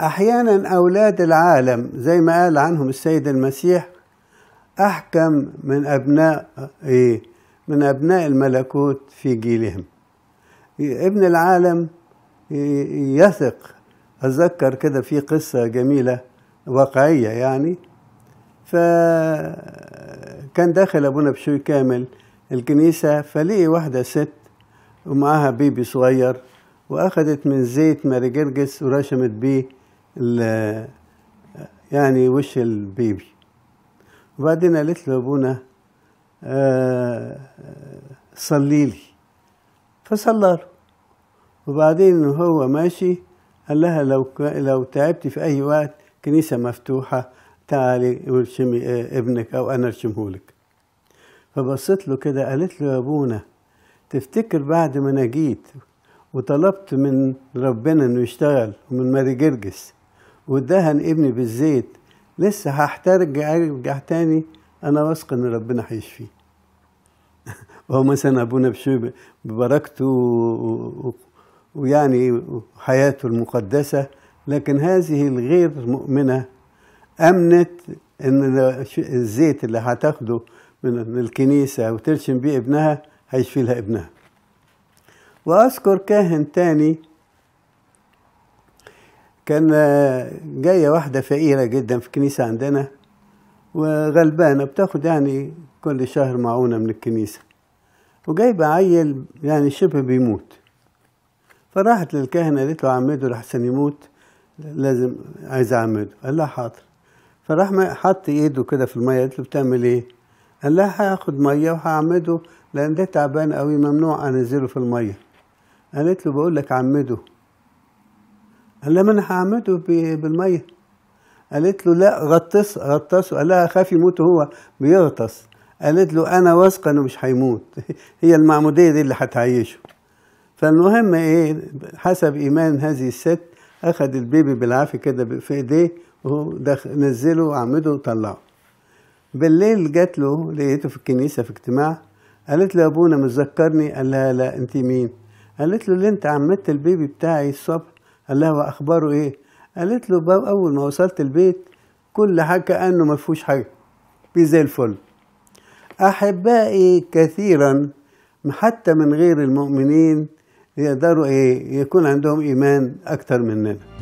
أحيانا أولاد العالم زي ما قال عنهم السيد المسيح أحكم من أبناء إيه من أبناء الملكوت في جيلهم ابن العالم إيه، يثق أتذكر كده في قصة جميلة واقعية يعني فكان داخل أبونا بشوي كامل الكنيسة فلقي واحدة ست ومعاها بيبي صغير وأخدت من زيت ماري جرجس ورشمت بيه يعني وش البيبي وبعدين قالت له ابونا آه، صلي لي فصلى له وبعدين وهو ماشي قال لها لو لو تعبتي في اي وقت كنيسه مفتوحه تعالي ارشمي آه، ابنك او انا ارشمه لك فبصت له كده قالت له يا ابونا تفتكر بعد ما انا جيت وطلبت من ربنا انه يشتغل ومن ماري جرجس ودهن ابني بالزيت لسه هحترج ارجع تاني انا واثق ان ربنا هيشفيه وهو مثلا ابونا بشوي ببركته ويعني حياته المقدسه لكن هذه الغير مؤمنه امنت ان الزيت اللي هتاخده من الكنيسه وترشم بيه ابنها هيشفي لها ابنها واذكر كاهن تاني كان جاية واحدة فقيرة جدا في كنيسة عندنا وغلبانة بتاخد يعني كل شهر معونة من الكنيسة وجايبة عيل يعني شبه بيموت فراحت للكاهنة قالت له عمده لحسن يموت لازم عايز اعمده قال لها حاضر فراح حط ايده كده في الميه قالت له بتعمل ايه قال لها هاخد ميه وهعمده لان ده تعبان قوي ممنوع انزله في الميه قالت له بقول لك عمده قال لما انا هعمده بالميه قالت له لا غطس غطسه قال لها خاف يموت هو بيغطس قالت له انا واثقه انه مش هيموت هي المعموديه دي اللي هتعيشه فالمهم ايه حسب ايمان هذه الست اخذ البيبي بالعافيه كده في ايديه ونزله وعمده وطلعه بالليل جات له لقيته في الكنيسه في اجتماع قالت له ابونا متذكرني قال لها لا انت مين قالت له اللي انت عمدت البيبي بتاعي الصبح قال لها واخباره ايه قالت له باب اول ما وصلت البيت كل حاجه كانه ما فيهوش حاجه زي الفل احبائي كثيرا حتى من غير المؤمنين يقدروا ايه يكون عندهم ايمان اكتر مننا